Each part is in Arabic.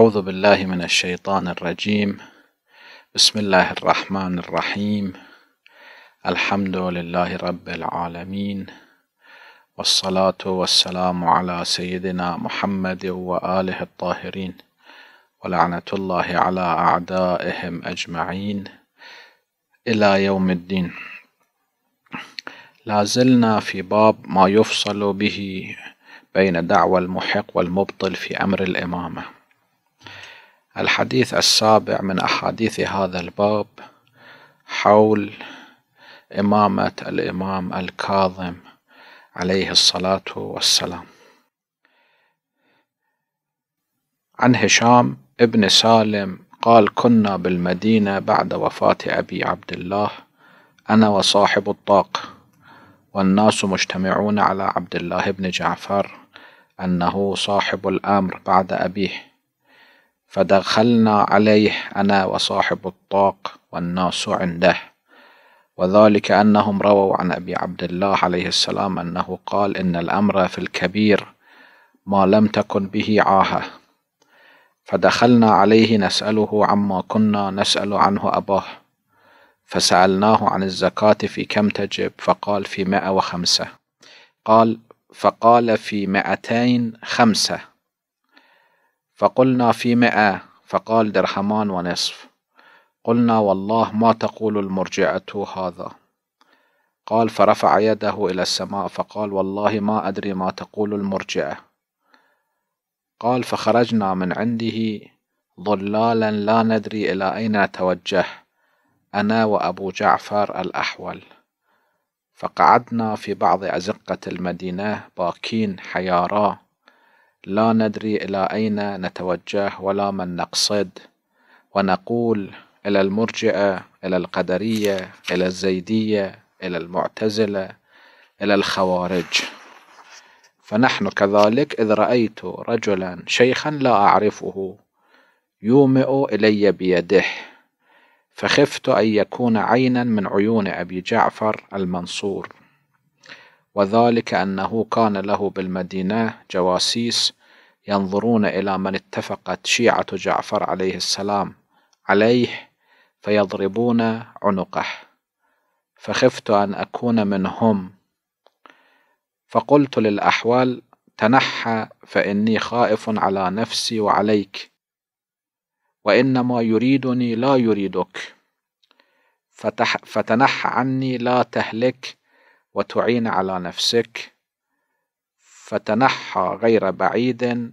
أعوذ بالله من الشيطان الرجيم بسم الله الرحمن الرحيم الحمد لله رب العالمين والصلاة والسلام على سيدنا محمد وآله الطاهرين ولعنة الله على أعدائهم أجمعين إلى يوم الدين لا زلنا في باب ما يفصل به بين دعوى المحق والمبطل في أمر الإمامة الحديث السابع من أحاديث هذا الباب حول إمامة الإمام الكاظم عليه الصلاة والسلام عن هشام ابن سالم قال كنا بالمدينة بعد وفاة أبي عبد الله أنا وصاحب الطاق والناس مجتمعون على عبد الله بن جعفر أنه صاحب الأمر بعد أبيه فدخلنا عليه أنا وصاحب الطاق والناس عنده وذلك أنهم رووا عن أبي عبد الله عليه السلام أنه قال إن الأمر في الكبير ما لم تكن به عاهة فدخلنا عليه نسأله عما كنا نسأل عنه أباه فسألناه عن الزكاة في كم تجب فقال في مائة وخمسة قال فقال في مائتين خمسة فقلنا في مئة فقال درهمان ونصف قلنا والله ما تقول المرجعة هذا قال فرفع يده إلى السماء فقال والله ما أدري ما تقول المرجعة قال فخرجنا من عنده ضلالا لا ندري إلى أين نتوجه أنا وأبو جعفر الأحول فقعدنا في بعض أزقة المدينة باكين حيارا لا ندري إلى أين نتوجه ولا من نقصد ونقول إلى المرجئة إلى القدرية إلى الزيدية إلى المعتزلة إلى الخوارج فنحن كذلك إذ رأيت رجلا شيخا لا أعرفه يومئ إلي بيده فخفت أن يكون عينا من عيون أبي جعفر المنصور وذلك أنه كان له بالمدينة جواسيس ينظرون إلى من اتفقت شيعة جعفر عليه السلام عليه فيضربون عنقه فخفت أن أكون منهم فقلت للأحوال تنحى فإني خائف على نفسي وعليك وإنما يريدني لا يريدك فتح فتنح عني لا تهلك وتعين على نفسك فتنحى غير بعيد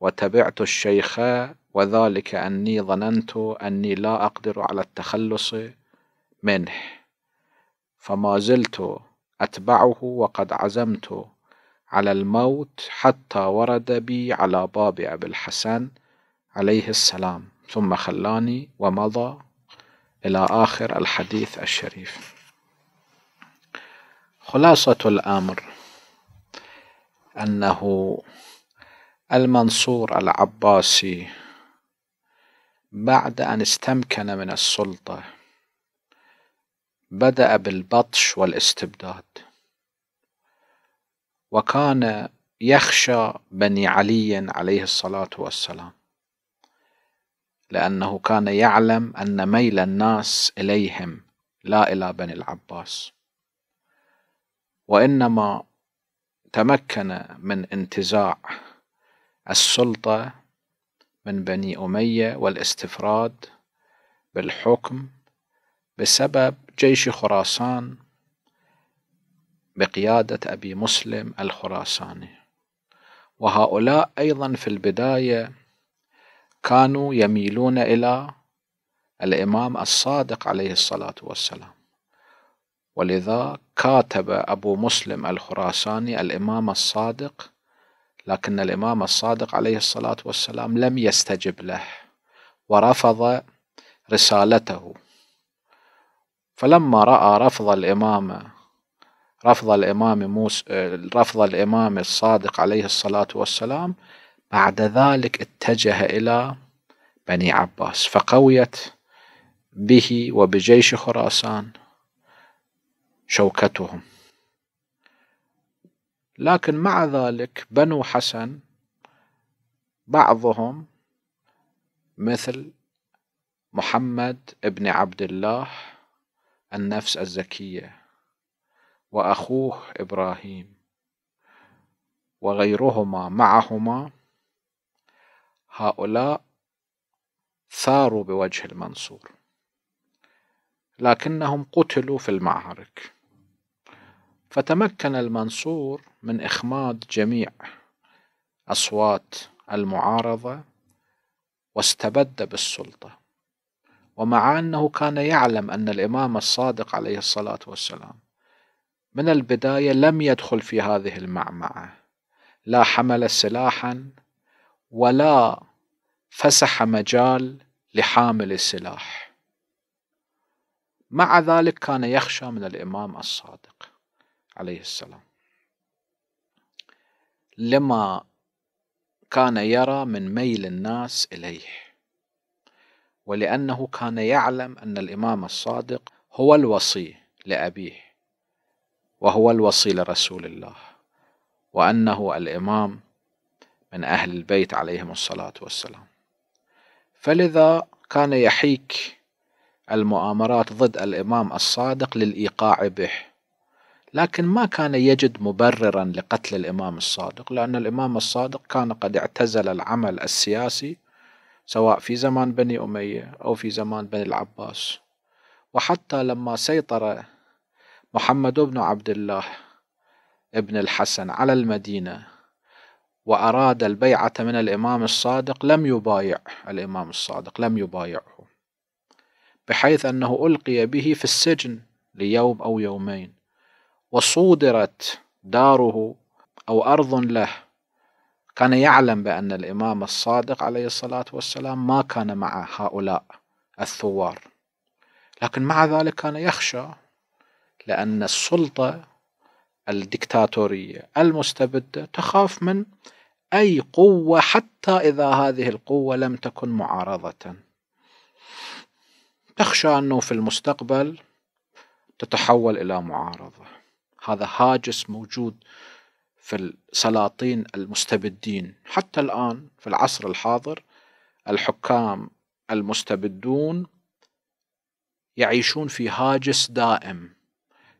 وتبعت الشيخ وذلك أني ظننت أني لا أقدر على التخلص منه فما زلت أتبعه وقد عزمت على الموت حتى ورد بي على باب أبي الحسن عليه السلام ثم خلاني ومضى إلى آخر الحديث الشريف خلاصة الأمر أنه المنصور العباسي بعد أن استمكن من السلطة بدأ بالبطش والاستبداد وكان يخشى بني علي عليه الصلاة والسلام لأنه كان يعلم أن ميل الناس إليهم لا إلى بني العباس وإنما تمكن من انتزاع السلطة من بني أمية والاستفراد بالحكم بسبب جيش خراسان بقيادة أبي مسلم الخراساني وهؤلاء أيضا في البداية كانوا يميلون إلى الإمام الصادق عليه الصلاة والسلام ولذا كاتب أبو مسلم الخراساني الإمام الصادق لكن الإمام الصادق عليه الصلاة والسلام لم يستجب له ورفض رسالته فلما رأى رفض الإمام رفض الإمام موس رفض الإمام الصادق عليه الصلاة والسلام بعد ذلك اتجه إلى بني عباس فقويت به وبجيش خراسان شوكتهم لكن مع ذلك بنو حسن بعضهم مثل محمد بن عبد الله النفس الزكية وأخوه إبراهيم وغيرهما معهما هؤلاء ثاروا بوجه المنصور لكنهم قتلوا في المعارك فتمكن المنصور من إخماد جميع أصوات المعارضة واستبد بالسلطة ومع أنه كان يعلم أن الإمام الصادق عليه الصلاة والسلام من البداية لم يدخل في هذه المعمعة لا حمل سلاحا ولا فسح مجال لحامل السلاح مع ذلك كان يخشى من الإمام الصادق عليه السلام لما كان يرى من ميل الناس اليه ولانه كان يعلم ان الامام الصادق هو الوصي لابيه وهو الوصي لرسول الله وانه الامام من اهل البيت عليهم الصلاه والسلام فلذا كان يحيك المؤامرات ضد الامام الصادق للايقاع به لكن ما كان يجد مبررا لقتل الامام الصادق لان الامام الصادق كان قد اعتزل العمل السياسي سواء في زمان بني اميه او في زمان بني العباس وحتى لما سيطر محمد بن عبد الله ابن الحسن على المدينه واراد البيعه من الامام الصادق لم يبايع الامام الصادق لم يبايعه بحيث انه القي به في السجن ليوم او يومين وصودرت داره أو أرض له كان يعلم بأن الإمام الصادق عليه الصلاة والسلام ما كان مع هؤلاء الثوار لكن مع ذلك كان يخشى لأن السلطة الدكتاتورية المستبدة تخاف من أي قوة حتى إذا هذه القوة لم تكن معارضة تخشى أنه في المستقبل تتحول إلى معارضة هذا هاجس موجود في السلاطين المستبدين حتى الآن في العصر الحاضر الحكام المستبدون يعيشون في هاجس دائم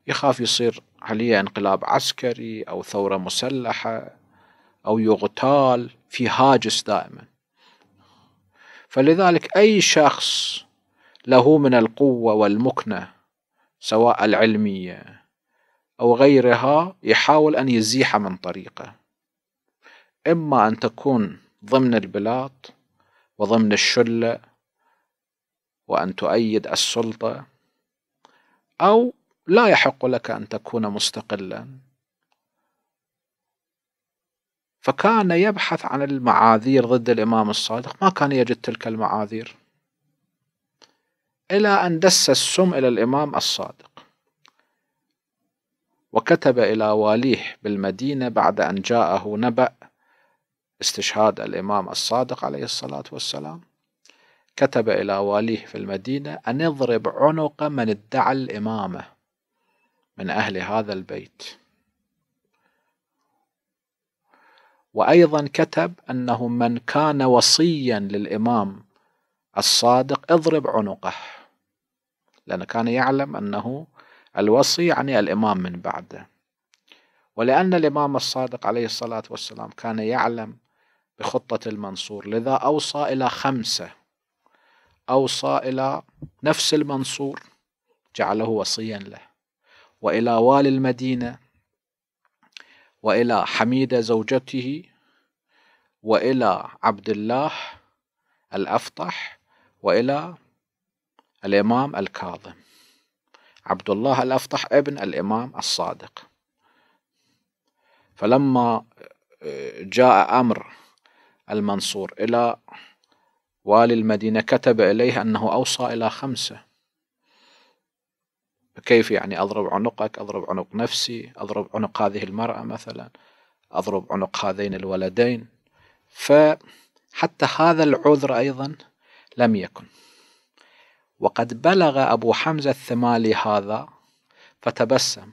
يخاف يصير عليه انقلاب عسكري أو ثورة مسلحة أو يغتال في هاجس دائما فلذلك أي شخص له من القوة والمكنة سواء العلمية أو غيرها يحاول أن يزيح من طريقه إما أن تكون ضمن البلاط وضمن الشلة وأن تؤيد السلطة أو لا يحق لك أن تكون مستقلا فكان يبحث عن المعاذير ضد الإمام الصادق ما كان يجد تلك المعاذير إلى أن دس السم إلى الإمام الصادق وكتب إلى واليه بالمدينة بعد أن جاءه نبأ استشهاد الإمام الصادق عليه الصلاة والسلام كتب إلى واليه في المدينة أن يضرب عنق من ادعى الإمامة من أهل هذا البيت وأيضا كتب أنه من كان وصيا للإمام الصادق اضرب عنقه لأنه كان يعلم أنه الوصي يعني الإمام من بعده ولأن الإمام الصادق عليه الصلاة والسلام كان يعلم بخطة المنصور لذا أوصى إلى خمسة أوصى إلى نفس المنصور جعله وصيا له وإلى والي المدينة وإلى حميدة زوجته وإلى عبد الله الأفطح وإلى الإمام الكاظم عبد الله الأفطح ابن الإمام الصادق فلما آه، جاء أمر المنصور إلى والي المدينة كتب إليه أنه أوصى إلى خمسة كيف يعني أضرب عنقك أضرب عنق نفسي أضرب عنق هذه المرأة مثلا أضرب عنق هذين الولدين فحتى هذا العذر أيضا لم يكن وقد بلغ أبو حمزة الثمالي هذا فتبسم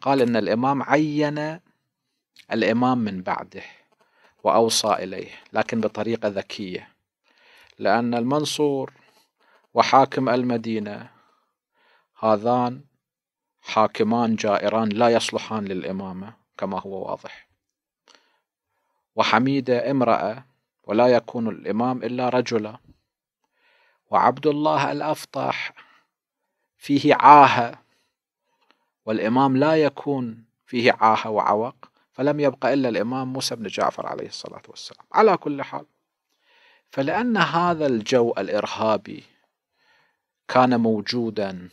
قال إن الإمام عين الإمام من بعده وأوصى إليه لكن بطريقة ذكية لأن المنصور وحاكم المدينة هذان حاكمان جائران لا يصلحان للإمامة كما هو واضح وحميدة امرأة ولا يكون الإمام إلا رجلا وعبد الله الأفطح فيه عاهة والإمام لا يكون فيه عاهة وعوق فلم يبقى إلا الإمام موسى بن جعفر عليه الصلاة والسلام على كل حال فلأن هذا الجو الإرهابي كان موجودا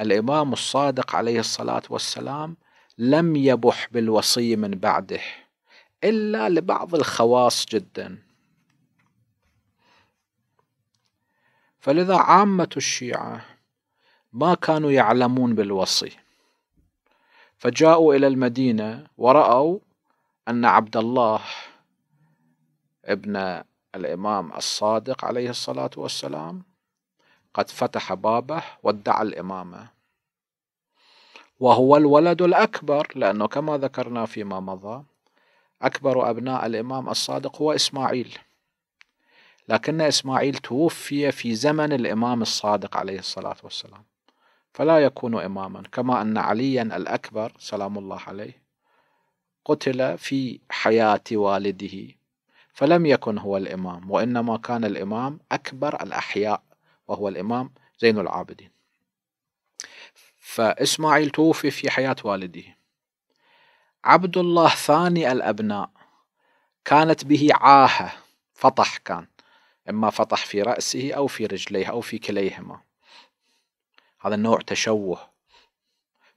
الإمام الصادق عليه الصلاة والسلام لم يبح بالوصي من بعده إلا لبعض الخواص جدا فلذا عامة الشيعة ما كانوا يعلمون بالوصي فجاءوا إلى المدينة ورأوا أن عبد الله ابن الإمام الصادق عليه الصلاة والسلام قد فتح بابه وادعى الإمامة وهو الولد الأكبر لأنه كما ذكرنا فيما مضى أكبر أبناء الإمام الصادق هو إسماعيل لكن إسماعيل توفي في زمن الإمام الصادق عليه الصلاة والسلام فلا يكون إماما كما أن عليا الأكبر سلام الله عليه قتل في حياة والده فلم يكن هو الإمام وإنما كان الإمام أكبر الأحياء وهو الإمام زين العابدين فإسماعيل توفي في حياة والده عبد الله ثاني الأبناء كانت به عاهة فطح كان إما فطح في رأسه أو في رجليه أو في كليهما هذا النوع تشوه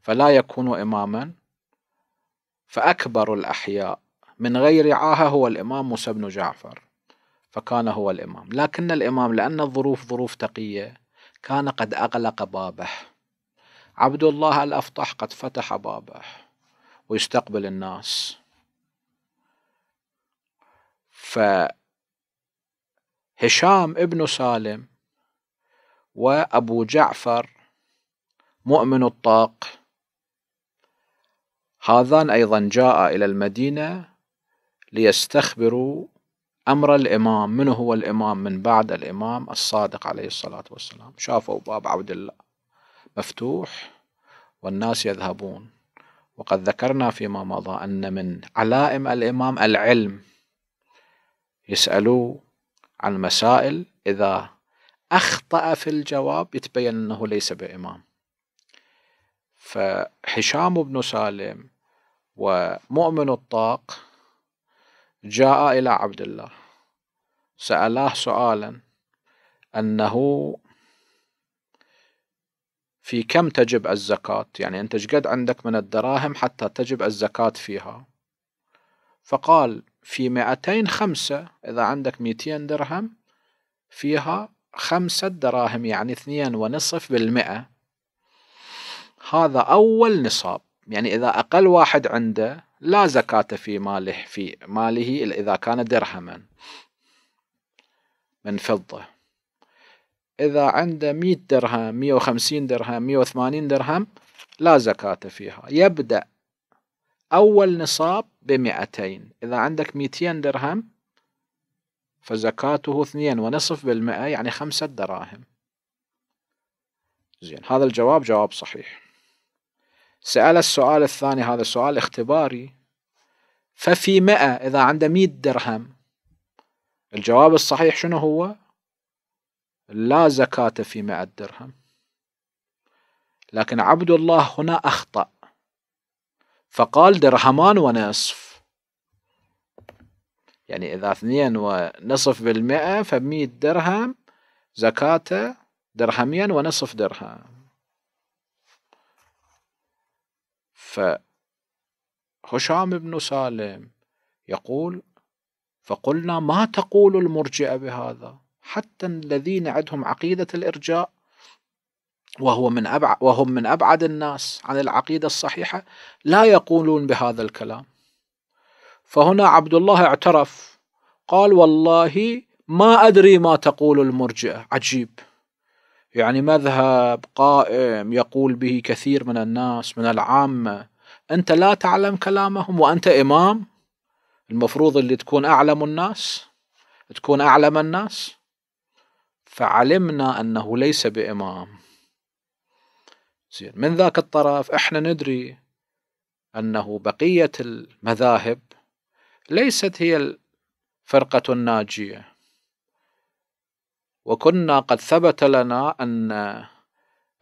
فلا يكون إماما فأكبر الأحياء من غير عاهة هو الإمام موسى بن جعفر فكان هو الإمام لكن الإمام لأن الظروف ظروف تقية كان قد أغلق بابه عبد الله الأفطح قد فتح بابه ويستقبل الناس ف هشام ابن سالم وأبو جعفر مؤمن الطاق هذان أيضا جاء إلى المدينة ليستخبروا أمر الإمام من هو الإمام من بعد الإمام الصادق عليه الصلاة والسلام شافوا باب عبد الله مفتوح والناس يذهبون وقد ذكرنا فيما مضى أن من علائم الإمام العلم يسألوه عن المسائل إذا أخطأ في الجواب يتبين أنه ليس بإمام فحشام بن سالم ومؤمن الطاق جاء إلى عبد الله سألاه سؤالا أنه في كم تجب الزكاة يعني أنت قد عندك من الدراهم حتى تجب الزكاة فيها فقال في 205 إذا عندك 200 درهم فيها خمسة دراهم يعني اثنين ونصف بالمئة هذا أول نصاب يعني إذا أقل واحد عنده لا زكاة في ماله في ماله إذا كان درهما من فضة إذا عنده 100 درهم 150 درهم 180 درهم لا زكاة فيها يبدأ أول نصاب بمئتين إذا عندك مئتين درهم فزكاته اثنين ونصف بالمئة يعني خمسة دراهم زين هذا الجواب جواب صحيح سأل السؤال الثاني هذا سؤال اختباري ففي مئة إذا عنده مئة درهم الجواب الصحيح شنو هو لا زكاة في مئة درهم لكن عبد الله هنا أخطأ فقال درهمان ونصف يعني إذا اثنين ونصف بالمئة فمئة درهم زكاته درهمين ونصف درهم فهشام بن سالم يقول فقلنا ما تقول المرجئة بهذا حتى الذين عندهم عقيدة الإرجاء وهو من أبع... وهم من أبعد الناس عن العقيدة الصحيحة لا يقولون بهذا الكلام فهنا عبد الله اعترف قال والله ما أدري ما تقول المرجئة عجيب يعني مذهب قائم يقول به كثير من الناس من العامة أنت لا تعلم كلامهم وأنت إمام المفروض اللي تكون أعلم الناس تكون أعلم الناس فعلمنا أنه ليس بإمام زين من ذاك الطرف احنا ندري انه بقيه المذاهب ليست هي الفرقه الناجيه وكنا قد ثبت لنا ان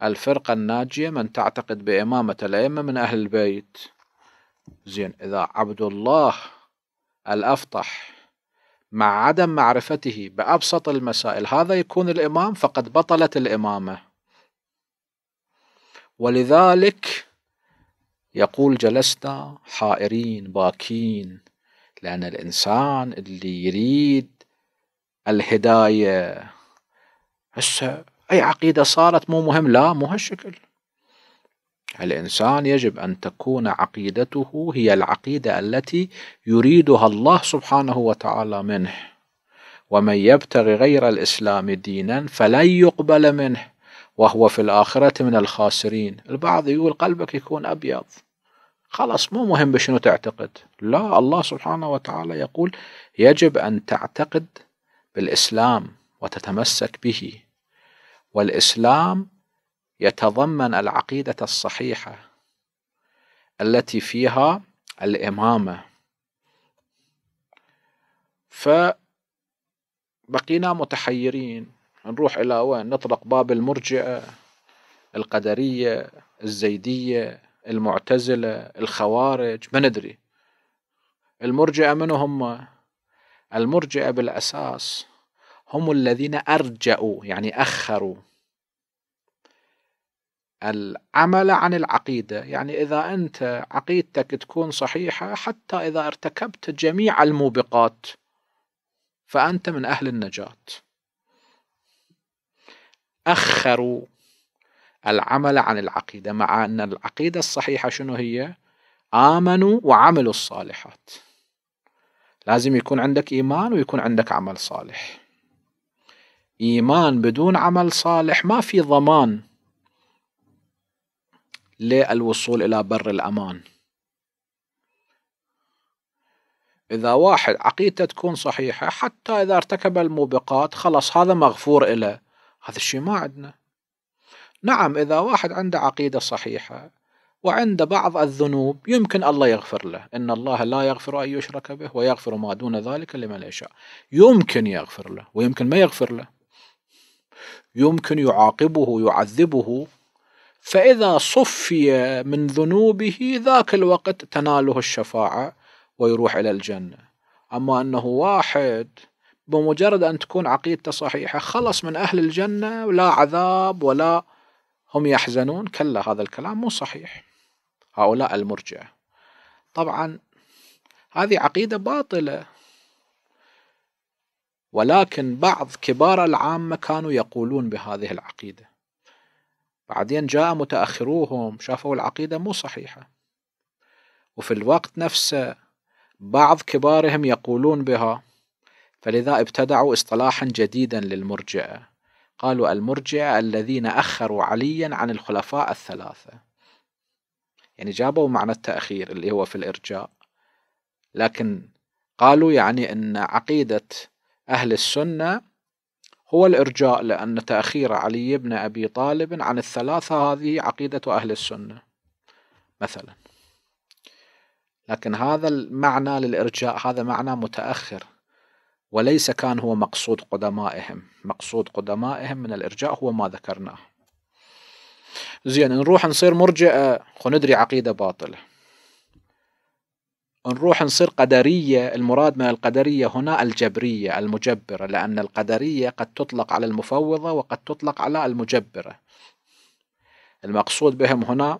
الفرقه الناجيه من تعتقد بامامه الائمه من اهل البيت زين اذا عبد الله الافطح مع عدم معرفته بابسط المسائل هذا يكون الامام فقد بطلت الامامه ولذلك يقول جلسنا حائرين باكين لأن الإنسان اللي يريد الهداية هسه أي عقيدة صارت مو مهم لا مو هالشكل الإنسان يجب أن تكون عقيدته هي العقيدة التي يريدها الله سبحانه وتعالى منه ومن يبتغي غير الإسلام دينا فلن يقبل منه وهو في الآخرة من الخاسرين البعض يقول قلبك يكون أبيض خلاص مو مهم بشنو تعتقد لا الله سبحانه وتعالى يقول يجب أن تعتقد بالإسلام وتتمسك به والإسلام يتضمن العقيدة الصحيحة التي فيها الإمامة فبقينا متحيرين نروح إلى وين نطرق باب المرجئة القدرية الزيدية المعتزلة الخوارج ما ندري المرجئة من هم المرجئة بالأساس هم الذين أرجأوا يعني أخروا العمل عن العقيدة يعني إذا أنت عقيدتك تكون صحيحة حتى إذا ارتكبت جميع الموبقات فأنت من أهل النجاة أخروا العمل عن العقيدة مع أن العقيدة الصحيحة شنو هي آمنوا وعملوا الصالحات لازم يكون عندك إيمان ويكون عندك عمل صالح إيمان بدون عمل صالح ما في ضمان للوصول إلى بر الأمان إذا واحد عقيدته تكون صحيحة حتى إذا ارتكب الموبقات خلاص هذا مغفور له هذا الشيء ما عندنا نعم إذا واحد عنده عقيدة صحيحة وعنده بعض الذنوب يمكن الله يغفر له إن الله لا يغفر أن يشرك به ويغفر ما دون ذلك لمن يشاء يمكن يغفر له ويمكن ما يغفر له يمكن يعاقبه يعذبه فإذا صفي من ذنوبه ذاك الوقت تناله الشفاعة ويروح إلى الجنة أما أنه واحد بمجرد أن تكون عقيدته صحيحة خلص من أهل الجنة ولا عذاب ولا هم يحزنون كلا هذا الكلام مو صحيح هؤلاء المرجئة طبعا هذه عقيدة باطلة ولكن بعض كبار العامة كانوا يقولون بهذه العقيدة بعدين جاء متأخروهم شافوا العقيدة مو صحيحة وفي الوقت نفسه بعض كبارهم يقولون بها فلذا ابتدعوا اصطلاحا جديدا للمرجئة قالوا المرجئة الذين أخروا عليا عن الخلفاء الثلاثة يعني جابوا معنى التأخير اللي هو في الإرجاء لكن قالوا يعني أن عقيدة أهل السنة هو الإرجاء لأن تأخير علي بن أبي طالب عن الثلاثة هذه عقيدة أهل السنة مثلا لكن هذا المعنى للإرجاء هذا معنى متأخر وليس كان هو مقصود قدمائهم مقصود قدمائهم من الإرجاء هو ما ذكرناه زين نروح نصير مرجئة خندري عقيدة باطلة نروح نصير قدرية المراد من القدرية هنا الجبرية المجبرة لأن القدرية قد تطلق على المفوضة وقد تطلق على المجبرة المقصود بهم هنا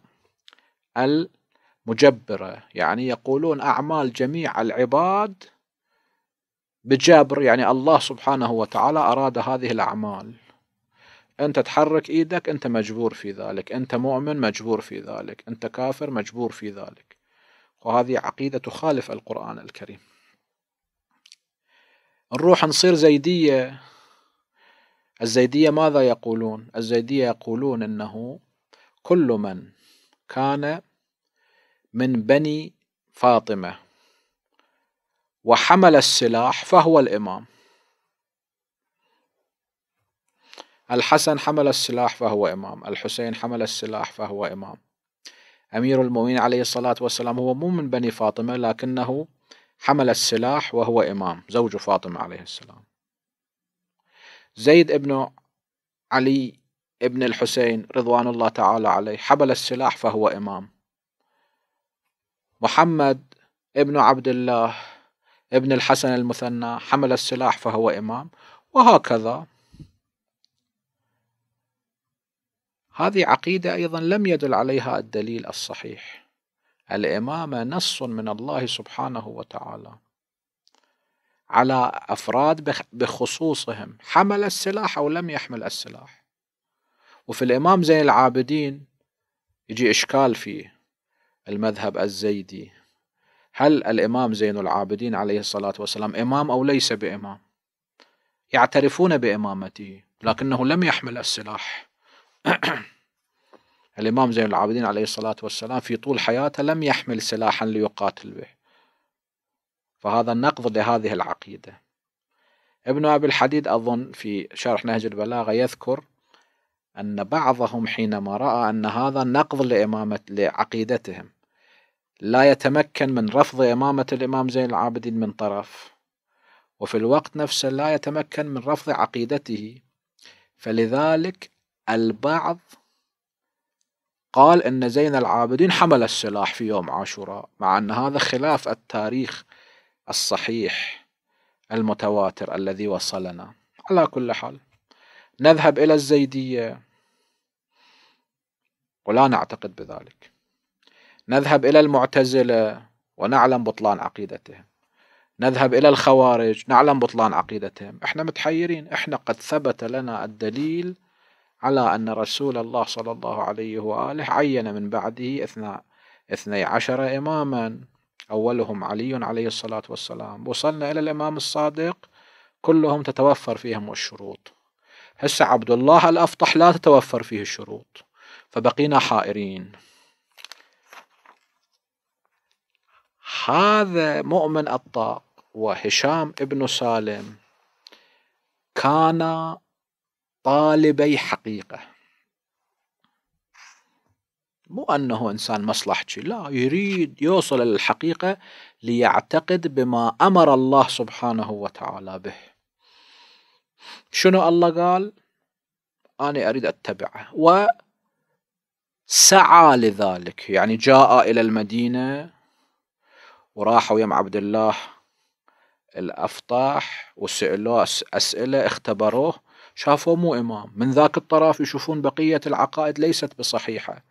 المجبرة يعني يقولون أعمال جميع العباد بجبر يعني الله سبحانه وتعالى أراد هذه الأعمال أنت تحرك إيدك أنت مجبور في ذلك أنت مؤمن مجبور في ذلك أنت كافر مجبور في ذلك وهذه عقيدة تخالف القرآن الكريم نروح نصير زيدية الزيدية ماذا يقولون الزيدية يقولون أنه كل من كان من بني فاطمة وحمل السلاح فهو الإمام الحسن حمل السلاح فهو إمام الحسين حمل السلاح فهو إمام أمير المؤمنين عليه الصلاة والسلام هو مو من بني فاطمة لكنه حمل السلاح وهو إمام زوج فاطمة عليه السلام زيد ابن علي ابن الحسين رضوان الله تعالى عليه حمل السلاح فهو إمام محمد ابن عبد الله ابن الحسن المثنى حمل السلاح فهو إمام وهكذا هذه عقيدة أيضا لم يدل عليها الدليل الصحيح الإمامة نص من الله سبحانه وتعالى على أفراد بخصوصهم حمل السلاح أو لم يحمل السلاح وفي الإمام زين العابدين يجي إشكال في المذهب الزيدي هل الإمام زين العابدين عليه الصلاة والسلام إمام أو ليس بإمام يعترفون بإمامته لكنه لم يحمل السلاح الإمام زين العابدين عليه الصلاة والسلام في طول حياته لم يحمل سلاحا ليقاتل به فهذا النقض لهذه العقيدة ابن أبي الحديد أظن في شرح نهج البلاغة يذكر أن بعضهم حينما رأى أن هذا نقض لإمامة لعقيدتهم لا يتمكن من رفض إمامة الإمام زين العابدين من طرف وفي الوقت نفسه لا يتمكن من رفض عقيدته فلذلك البعض قال أن زين العابدين حمل السلاح في يوم عاشوراء مع أن هذا خلاف التاريخ الصحيح المتواتر الذي وصلنا على كل حال نذهب إلى الزيدية ولا نعتقد بذلك نذهب إلى المعتزلة ونعلم بطلان عقيدتهم نذهب إلى الخوارج نعلم بطلان عقيدتهم إحنا متحيرين إحنا قد ثبت لنا الدليل على أن رسول الله صلى الله عليه وآله عين من بعده اثني عشر إماما أولهم علي عليه الصلاة والسلام وصلنا إلى الإمام الصادق كلهم تتوفر فيهم الشروط هسه عبد الله الأفطح لا تتوفر فيه الشروط فبقينا حائرين هذا مؤمن الطاق وهشام ابن سالم كانا طالبي حقيقة مو أنه إنسان مصلحجي لا يريد يوصل للحقيقة ليعتقد بما أمر الله سبحانه وتعالى به شنو الله قال أنا أريد أتبعه وسعى لذلك يعني جاء إلى المدينة وراحوا يم عبد الله الأفطاح وسألوه أسئلة اختبروه شافوه مو إمام من ذاك الطرف يشوفون بقية العقائد ليست بصحيحة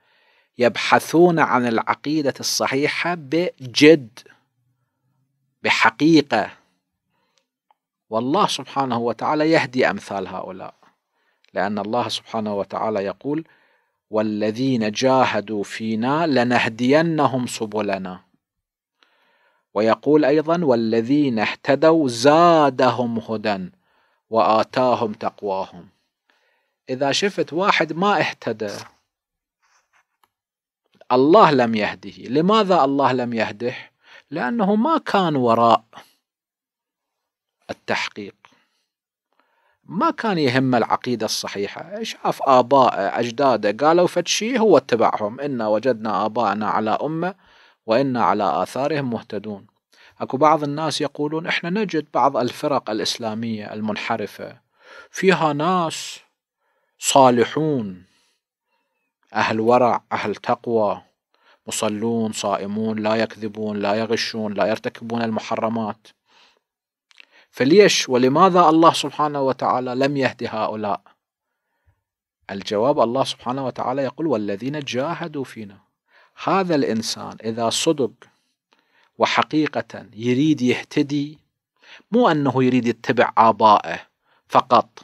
يبحثون عن العقيدة الصحيحة بجد بحقيقة والله سبحانه وتعالى يهدي أمثال هؤلاء لأن الله سبحانه وتعالى يقول والذين جاهدوا فينا لنهدينهم سبلنا ويقول أيضا والذين اهتدوا زادهم هدى وآتاهم تقواهم إذا شفت واحد ما اهتدى الله لم يهده لماذا الله لم يهده لأنه ما كان وراء التحقيق ما كان يهم العقيدة الصحيحة شاف آباء أجداده قالوا فتشي هو اتبعهم إنا وجدنا آباءنا على أمة وإنا على آثارهم مهتدون أكو بعض الناس يقولون إحنا نجد بعض الفرق الإسلامية المنحرفة فيها ناس صالحون أهل ورع أهل تقوى مصلون صائمون لا يكذبون لا يغشون لا يرتكبون المحرمات فليش ولماذا الله سبحانه وتعالى لم يهد هؤلاء الجواب الله سبحانه وتعالى يقول والذين جاهدوا فينا هذا الإنسان إذا صدق وحقيقة يريد يهتدي مو أنه يريد يتبع آبائه فقط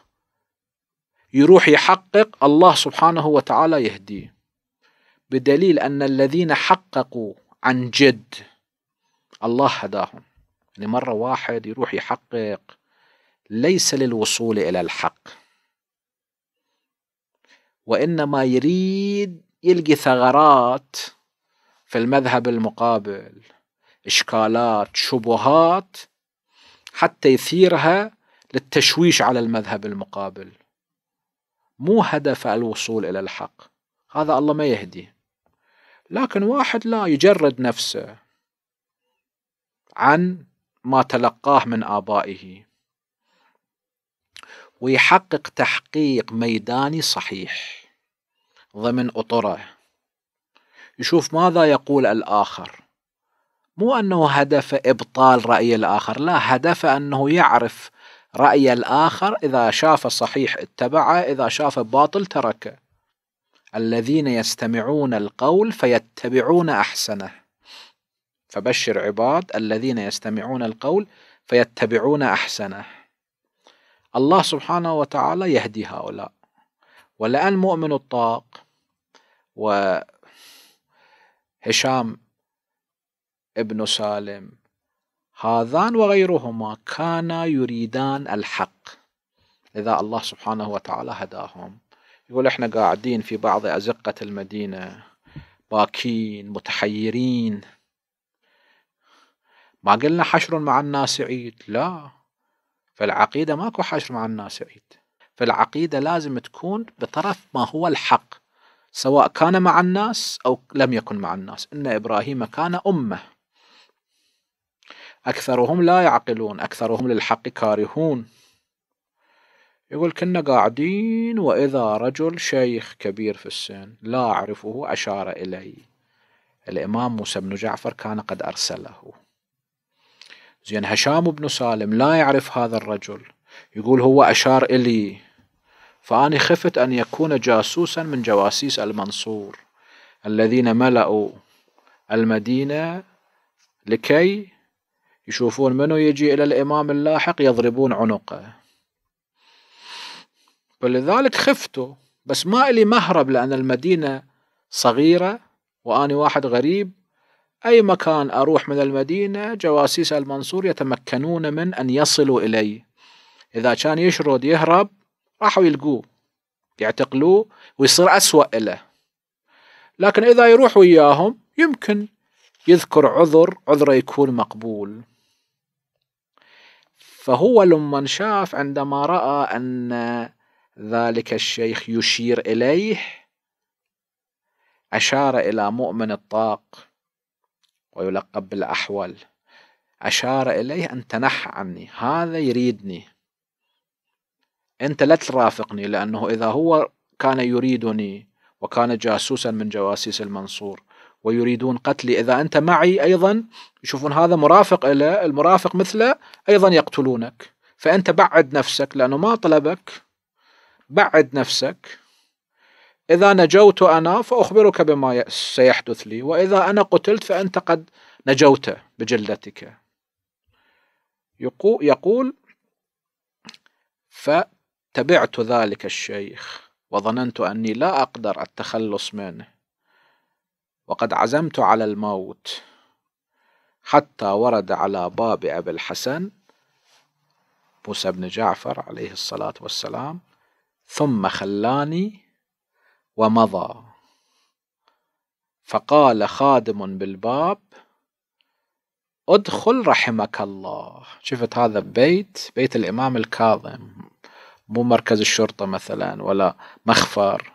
يروح يحقق الله سبحانه وتعالى يهديه بدليل أن الذين حققوا عن جد الله هداهم يعني مرة واحد يروح يحقق ليس للوصول إلى الحق وإنما يريد يلقي ثغرات في المذهب المقابل إشكالات شبهات حتى يثيرها للتشويش على المذهب المقابل مو هدف الوصول إلى الحق هذا الله ما يهدي لكن واحد لا يجرد نفسه عن ما تلقاه من آبائه ويحقق تحقيق ميداني صحيح ضمن أطره يشوف ماذا يقول الآخر مو أنه هدف إبطال رأي الآخر لا هدف أنه يعرف رأي الآخر إذا شاف صحيح اتبعه إذا شاف باطل تركه الذين يستمعون القول فيتبعون أحسنه فبشر عباد الذين يستمعون القول فيتبعون أحسنه الله سبحانه وتعالى يهدي هؤلاء ولأن مؤمن الطاق و هشام ابن سالم هذان وغيرهما كانا يريدان الحق لذا الله سبحانه وتعالى هداهم يقول احنا قاعدين في بعض أزقة المدينة باكين متحيرين ما قلنا حشر مع الناس عيد لا فالعقيده ماكو حشر مع الناس عيد فالعقيده لازم تكون بطرف ما هو الحق سواء كان مع الناس أو لم يكن مع الناس إن إبراهيم كان أمة أكثرهم لا يعقلون أكثرهم للحق كارهون يقول كنا قاعدين وإذا رجل شيخ كبير في السن لا أعرفه أشار إلي الإمام موسى بن جعفر كان قد أرسله زين هشام بن سالم لا يعرف هذا الرجل يقول هو أشار إلي فأني خفت أن يكون جاسوسا من جواسيس المنصور الذين ملأوا المدينة لكي يشوفون منو يجي إلى الإمام اللاحق يضربون عنقه فلذلك خفت بس ما إلي مهرب لأن المدينة صغيرة وأني واحد غريب أي مكان أروح من المدينة جواسيس المنصور يتمكنون من أن يصلوا إلي إذا كان يشرد يهرب راحوا يلقوه يعتقلوه ويصير أسوأ له لكن إذا يروح وياهم يمكن يذكر عذر عذره يكون مقبول فهو لما شاف عندما رأى أن ذلك الشيخ يشير إليه أشار إلى مؤمن الطاق ويلقب بالأحول أشار إليه أن تنح عني هذا يريدني أنت لا ترافقني لأنه إذا هو كان يريدني وكان جاسوسا من جواسيس المنصور ويريدون قتلي إذا أنت معي أيضا يشوفون هذا مرافق له المرافق مثله أيضا يقتلونك فأنت بعد نفسك لأنه ما طلبك بعد نفسك إذا نجوت أنا فأخبرك بما سيحدث لي وإذا أنا قتلت فأنت قد نجوت بجلدتك يقول ف تبعت ذلك الشيخ وظننت أني لا أقدر التخلص منه وقد عزمت على الموت حتى ورد على باب أبي الحسن موسى بن جعفر عليه الصلاة والسلام ثم خلاني ومضى فقال خادم بالباب ادخل رحمك الله شفت هذا بيت بيت الإمام الكاظم مو مركز الشرطة مثلا ولا مخفر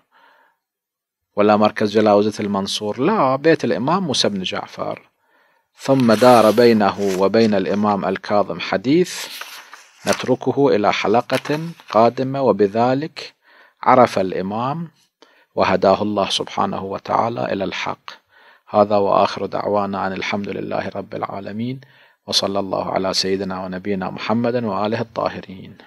ولا مركز جلاوزة المنصور لا بيت الإمام موسى بن جعفر ثم دار بينه وبين الإمام الكاظم حديث نتركه إلى حلقة قادمة وبذلك عرف الإمام وهداه الله سبحانه وتعالى إلى الحق هذا وآخر دعوانا عن الحمد لله رب العالمين وصلى الله على سيدنا ونبينا محمد وآله الطاهرين